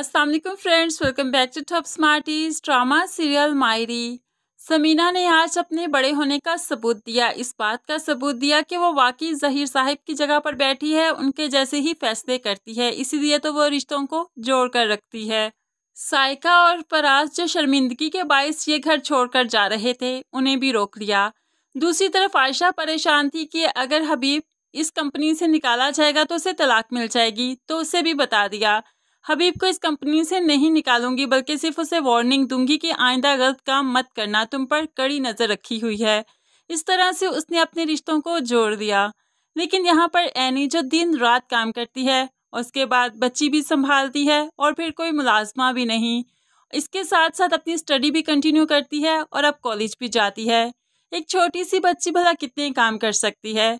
Aslam friends welcome back to top smarties drama serial Mayri Sameena ने आज अपने बड़े होने का सबूत दिया इस बात का सबूत दिया कि वो वाकई जहीर साहिब की जगह पर बैठी है उनके जैसे ही फैसले करती है इसीलिए तो वो रिश्तों को जोड़ कर रखती है साइका और पराज जो शर्मिंदगी के बायस ये घर छोड़कर जा रहे थे उन्हें भी रोक लिया दूसरी तरफ आयशा परेशान थी कि अगर हबीब इस कंपनी से निकाला जाएगा तो उसे तलाक मिल जाएगी तो उसे भी बता दिया हबीब को इस कंपनी से नहीं निकालूंगी बल्कि सिर्फ उसे वार्निंग दूंगी कि आइंदा गलत काम मत करना तुम पर कड़ी नज़र रखी हुई है इस तरह से उसने अपने रिश्तों को जोड़ दिया लेकिन यहाँ पर एनी जो दिन रात काम करती है उसके बाद बच्ची भी संभालती है और फिर कोई मुलाजमा भी नहीं इसके साथ साथ अपनी स्टडी भी कंटिन्यू करती है और अब कॉलेज भी जाती है एक छोटी सी बच्ची भला कितने काम कर सकती है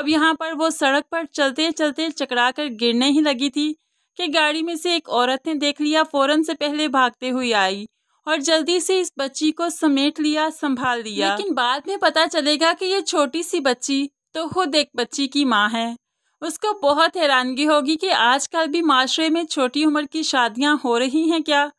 अब यहाँ पर वो सड़क पर चलते चलते चकरा कर गिरने ही लगी थी कि गाड़ी में से एक औरत ने देख लिया फ़ौरन से पहले भागते हुए आई और जल्दी से इस बच्ची को समेट लिया संभाल लिया लेकिन बाद में पता चलेगा कि ये छोटी सी बच्ची तो खुद एक बच्ची की माँ है उसको बहुत हैरानगी होगी कि आजकल भी माशरे में छोटी उम्र की शादियाँ हो रही हैं क्या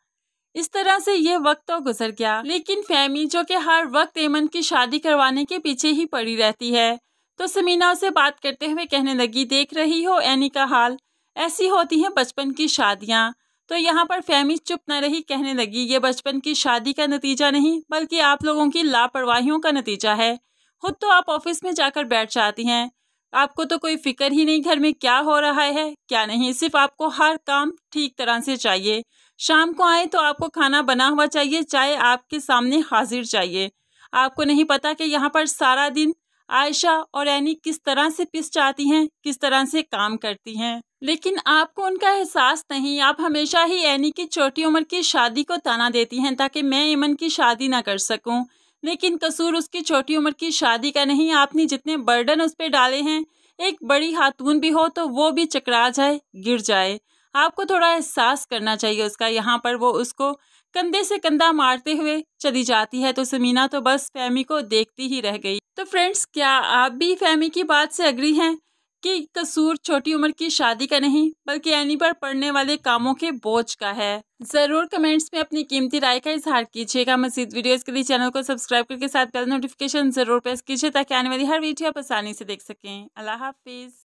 इस तरह से ये वक्त तो गुजर गया लेकिन फैमी जो कि हर वक्त एमन की शादी करवाने के पीछे ही पड़ी रहती है तो समीना उसे बात करते हुए कहने लगी देख रही हो एनी का हाल ऐसी होती हैं बचपन की शादियाँ तो यहाँ पर फहमी चुप न रही कहने लगी ये बचपन की शादी का नतीजा नहीं बल्कि आप लोगों की लापरवाहियों का नतीजा है खुद तो आप ऑफिस में जाकर बैठ जाती हैं आपको तो कोई फिक्र ही नहीं घर में क्या हो रहा है क्या नहीं सिर्फ आपको हर काम ठीक तरह से चाहिए शाम को आए तो आपको खाना बना हुआ चाहिए चाहे आपके सामने हाजिर चाहिए आपको नहीं पता कि यहाँ पर सारा दिन आयशा और एनी किस तरह से पिस जाती हैं किस तरह से काम करती हैं लेकिन आपको उनका एहसास नहीं आप हमेशा ही एनी की छोटी उम्र की शादी को ताना देती हैं ताकि मैं इमन की शादी ना कर सकूं लेकिन कसूर उसकी छोटी उम्र की शादी का नहीं आपने जितने बर्डन उस पर डाले हैं एक बड़ी खातून भी हो तो वो भी चकरा जाए गिर जाए आपको थोड़ा एहसास करना चाहिए उसका यहाँ पर वो उसको कंधे से कंधा मारते हुए चली जाती है तो समीना तो बस फैमी को देखती ही रह गई तो फ्रेंड्स क्या आप भी फैमी की बात से अग्री हैं कि कसूर छोटी उम्र की शादी का नहीं बल्कि एनी पर पड़ने वाले कामों के बोझ का है ज़रूर कमेंट्स में अपनी कीमती राय का इजहार कीजिएगा मजीद वीडियोस के लिए चैनल को सब्सक्राइब करके साथ बेल नोटिफिकेशन ज़रूर प्रेस कीजिए ताकि आने वाली हर वीडियो आप आसानी से देख सकें अल्लाह हाफिज़